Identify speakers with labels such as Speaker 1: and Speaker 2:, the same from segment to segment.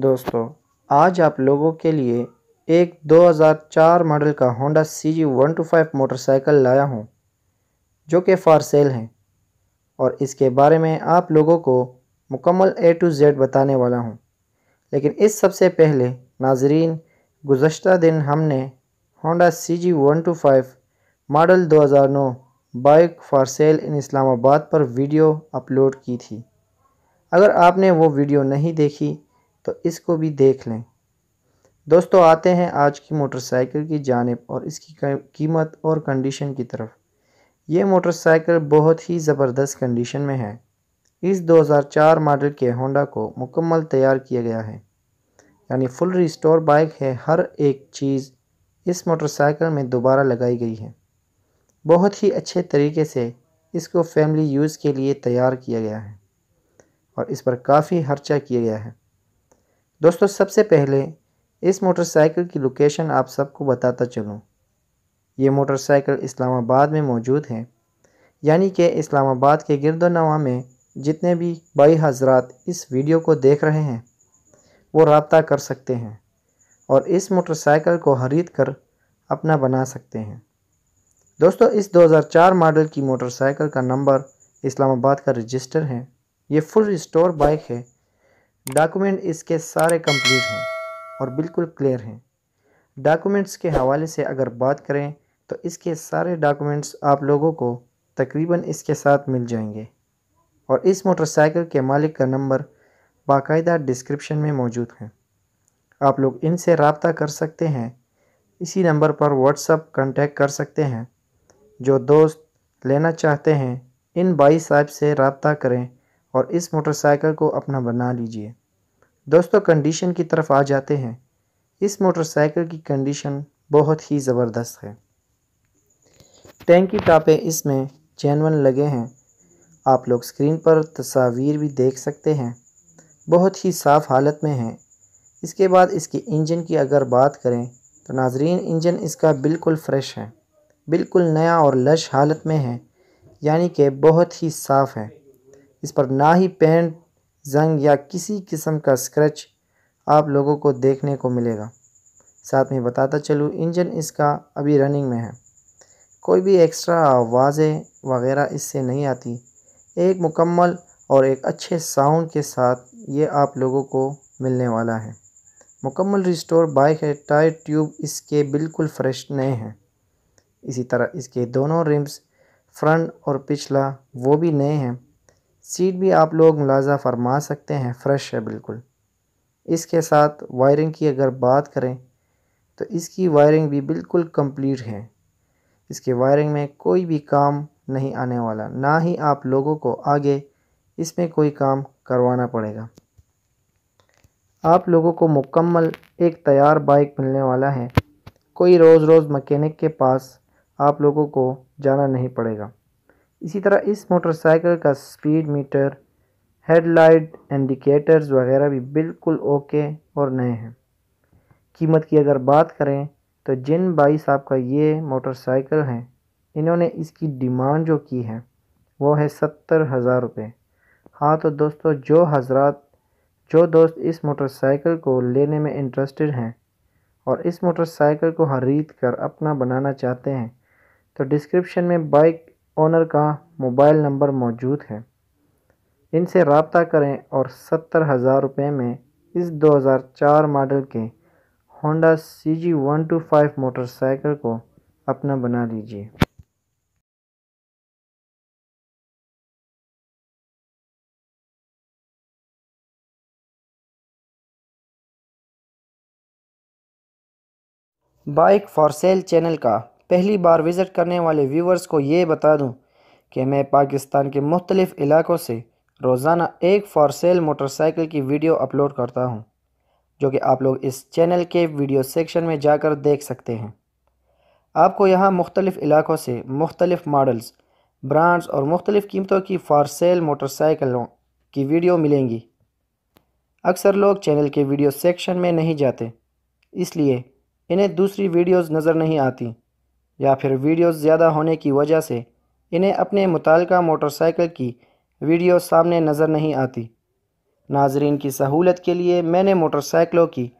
Speaker 1: दोस्तों आज आप लोगों के लिए एक 2004 मॉडल का Honda C G one two five motorcycle लाया हूँ जो कि फॉर सेल है और इसके बारे में आप लोगों को मुकम्मल ए टू जेड बताने वाला हूँ लेकिन इस सबसे पहले नाजरीन गुज्त दिन हमने Honda C G one two five model 2009 bike for sale in Islamabad पर वीडियो अपलोड की थी अगर आपने वो वीडियो नहीं देखी तो इसको भी देख लें दोस्तों आते हैं आज की मोटरसाइकिल की जानब और इसकी कीमत और कंडीशन की तरफ ये मोटरसाइकिल बहुत ही ज़बरदस्त कंडीशन में है इस 2004 मॉडल के होंडा को मुकम्मल तैयार किया गया है यानी फुल रिस्टोर बाइक है हर एक चीज़ इस मोटरसाइकिल में दोबारा लगाई गई है बहुत ही अच्छे तरीके से इसको फैमिली यूज़ के लिए तैयार किया गया है और इस पर काफ़ी खर्चा किया गया है दोस्तों सबसे पहले इस मोटरसाइकिल की लोकेशन आप सबको बताता चलूँ ये मोटरसाइकिल इस्लामाबाद में मौजूद है यानी कि इस्लामाबाद के नवा में जितने भी बाई हजरात इस वीडियो को देख रहे हैं वो रबता कर सकते हैं और इस मोटरसाइकिल को ख़रीद कर अपना बना सकते हैं दोस्तों इस 2004 मॉडल की मोटरसाइकिल का नंबर इस्लामाबाद का रजिस्टर है ये फुल स्टोर बाइक है डॉक्यूमेंट इसके सारे कंप्लीट हैं और बिल्कुल क्लियर हैं डॉक्यूमेंट्स के हवाले से अगर बात करें तो इसके सारे डॉक्यूमेंट्स आप लोगों को तकरीबन इसके साथ मिल जाएंगे और इस मोटरसाइकिल के मालिक का नंबर बाकायदा डिस्क्रिप्शन में मौजूद है आप लोग इनसे रबता कर सकते हैं इसी नंबर पर व्हाट्सअप कॉन्टेक्ट कर सकते हैं जो दोस्त लेना चाहते हैं इन बाई साहब से रबता करें और इस मोटरसाइकिल को अपना बना लीजिए दोस्तों कंडीशन की तरफ आ जाते हैं इस मोटरसाइकिल की कंडीशन बहुत ही ज़बरदस्त है टैंक की इसमें जैनवन लगे हैं आप लोग स्क्रीन पर तस्वीर भी देख सकते हैं बहुत ही साफ़ हालत में है इसके बाद इसके इंजन की अगर बात करें तो नाजरीन इंजन इसका बिल्कुल फ़्रेश है बिल्कुल नया और लश हालत में है यानी कि बहुत ही साफ़ है इस पर ना ही पेंट जंग या किसी किस्म का स्क्रैच आप लोगों को देखने को मिलेगा साथ में बताता चलूँ इंजन इसका अभी रनिंग में है कोई भी एक्स्ट्रा आवाज़ें वगैरह इससे नहीं आती एक मुकम्मल और एक अच्छे साउंड के साथ ये आप लोगों को मिलने वाला है मुकम्मल रिस्टोर बाइक है टायर ट्यूब इसके बिल्कुल फ्रेश नए हैं इसी तरह इसके दोनों रिम्स फ्रंट और पिछला वो भी नए हैं सीट भी आप लोग मुलाजा फरमा सकते हैं फ्रेश है बिल्कुल इसके साथ वायरिंग की अगर बात करें तो इसकी वायरिंग भी बिल्कुल कंप्लीट है इसके वायरिंग में कोई भी काम नहीं आने वाला ना ही आप लोगों को आगे इसमें कोई काम करवाना पड़ेगा आप लोगों को मुकम्मल एक तैयार बाइक मिलने वाला है कोई रोज़ रोज़ मकैनिक के पास आप लोगों को जाना नहीं पड़ेगा इसी तरह इस मोटरसाइकिल का स्पीड मीटर हेडलाइट इंडिकेटर्स वगैरह भी बिल्कुल ओके और नए हैं कीमत की अगर बात करें तो जिन भाई साहब का ये मोटरसाइकिल है इन्होंने इसकी डिमांड जो की है वो है सत्तर हज़ार रुपये हाँ तो दोस्तों जो हजरात जो दोस्त इस मोटरसाइकिल को लेने में इंटरेस्टेड हैं और इस मोटरसाइकिल को ख़रीद कर अपना बनाना चाहते हैं तो डिस्क्रिप्शन में बाइक ओनर का मोबाइल नंबर मौजूद है इनसे रबता करें और सत्तर हज़ार रुपये में इस 2004 मॉडल के Honda C G one two five motorcycle को अपना बना लीजिए बाइक फॉर सेल चैनल का पहली बार विज़िट करने वाले व्यूवर्स को ये बता दूँ कि मैं पाकिस्तान के मुख्तलिफ़ इलाक़ों से रोज़ाना एक फॉर सेल मोटरसाइकिल की वीडियो अपलोड करता हूँ जो कि आप लोग इस चैनल के वीडियो सेक्शन में जाकर देख सकते हैं आपको यहाँ मुख्तलिफ़ इलाक़ों से मुख्तलिफ़ मॉडल्स ब्रांड्स और मुख्तलिफ़ कीमतों की फॉर सेल मोटरसाइकिलों की वीडियो मिलेंगी अक्सर लोग चैनल के वीडियो सेक्शन में नहीं जाते इसलिए इन्हें दूसरी वीडियोस नज़र नहीं आती या फिर वीडियो ज़्यादा होने की वजह से इन्हें अपने मुतल मोटरसाइकिल की वीडियो सामने नज़र नहीं आती नाजरीन की सहूलत के लिए मैंने मोटरसाइकिलों की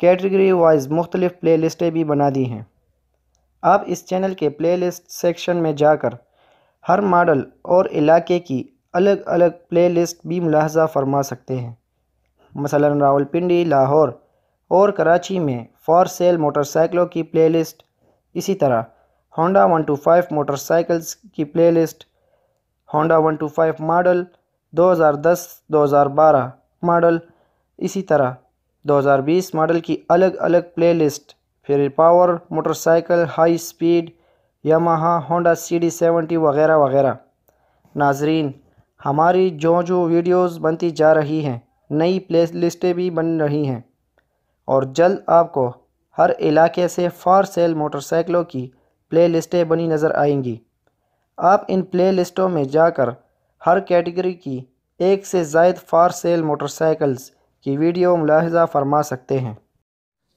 Speaker 1: कैटेगरी वाइज मुख्तलिफ़ प्ले लिस्टें भी बना दी हैं आप इस चैनल के प्ले लिस्ट सेक्शन में जाकर हर मॉडल और इलाके की अलग अलग प्ले लिस्ट भी मुलाजा फरमा सकते हैं मसलन रावलपिंडी लाहौर और कराची में फ़ॉर सेल मोटरसाइकिलों की प्ले लिस्ट इसी तरह Honda one two five motorcycles की playlist Honda one two five model दो दो हज़ार दस हज़ार बारह मॉडल इसी तरह दो हज़ार बीस मॉडल की अलग अलग प्ले लिस्ट फिर power motorcycle high speed Yamaha Honda C D seventy वगैरह वगैरह नाजरीन हमारी जो जो वीडियोस बनती जा रही हैं नई प्ले लिस्टें भी बन रही हैं और जल्द आपको हर इलाके से फ़ार सेल मोटरसाइकिलों की प्लेलिस्टें बनी नज़र आएंगी आप इन प्लेलिस्टों में जाकर हर कैटेगरी की एक से जायद फ़ार सेल मोटरसाइकिल्स की वीडियो मुलाहजा फरमा सकते हैं